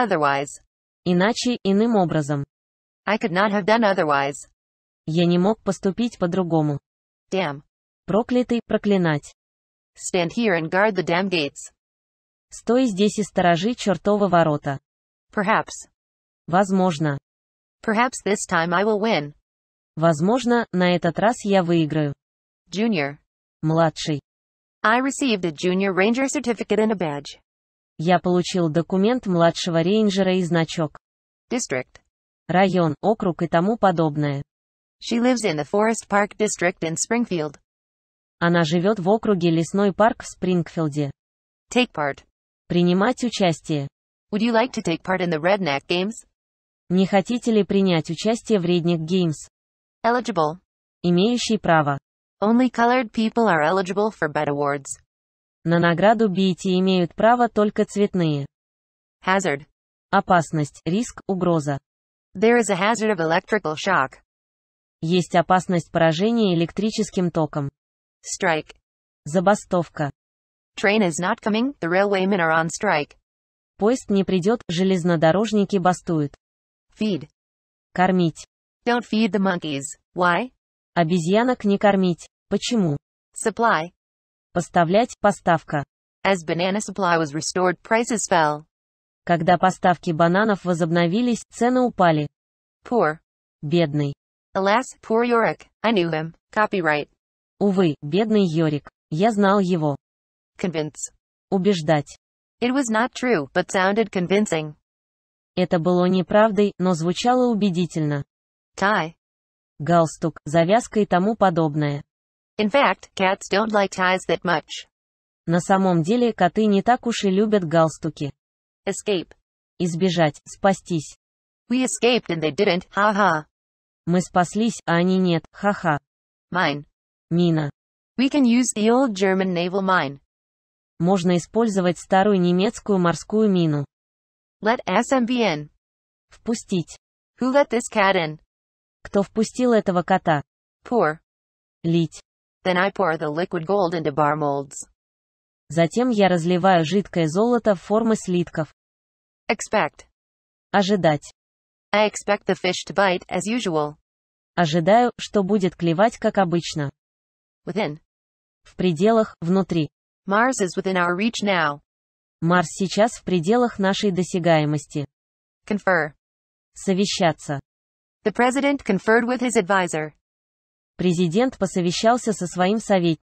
Otherwise. Иначе, иным образом. I could not have done otherwise. Я не мог поступить по-другому. Damn. Проклятый, проклинать. Stand here and guard the damn gates. Стой здесь и сторожи чертовы ворота. Perhaps. Возможно. Perhaps this time I will win. Возможно, на этот раз я выиграю. Junior. Младший. I received a junior ranger certificate and a badge. Я получил документ младшего рейнджера и значок. District. Район, округ и тому подобное. She lives in the Forest Park District in Springfield. Она живет в округе Лесной парк в Спрингфилде. Take part. Принимать участие. Would you like to take part in the Redneck Games? Не хотите ли принять участие в Redneck Games? Eligible. Имеющий право. Only colored people are eligible for bet awards. На награду Бити имеют право только цветные. Hazard. Опасность, риск, угроза. There is a hazard of electrical shock. Есть опасность поражения электрическим током. Strike. Забастовка. Train is not coming, the railway men are on strike. Поезд не придет, железнодорожники бастуют. Feed. Кормить. Don't feed the monkeys. Why? Обезьянок не кормить. Почему? Supply. Поставлять – поставка. As banana supply was restored, prices fell. Когда поставки бананов возобновились, цены упали. Poor. Бедный. Alas, poor Yorick. I knew him. Copyright. Увы, бедный Йорик. Я знал его. Convince. Убеждать. It was not true, but sounded convincing. Это было неправдой, но звучало убедительно. Tie. Галстук, завязка и тому подобное. In fact, cats don't like ties that much. На самом деле коты не так уж и любят галстуки. Escape. Избежать, спастись. We escaped and they didn't, Ha ha. Мы спаслись, а они нет, ха-ха. Mine. Мина. We can use the old German naval mine. Можно использовать старую немецкую морскую мину. Let SMBN. Впустить. Who let this cat in? Кто впустил этого кота? Poor. Лить. Then I pour the liquid gold into bar molds. Затем я разливаю жидкое золото в формы слитков. Expect. Ожидать. I expect the fish to bite as usual. Ожидаю, что будет клевать как обычно. Within. В пределах, внутри. Mars is within our reach now. Марс сейчас в пределах нашей досягаемости. Confer. Совещаться. The president conferred with his advisor президент посовещался со своим советником.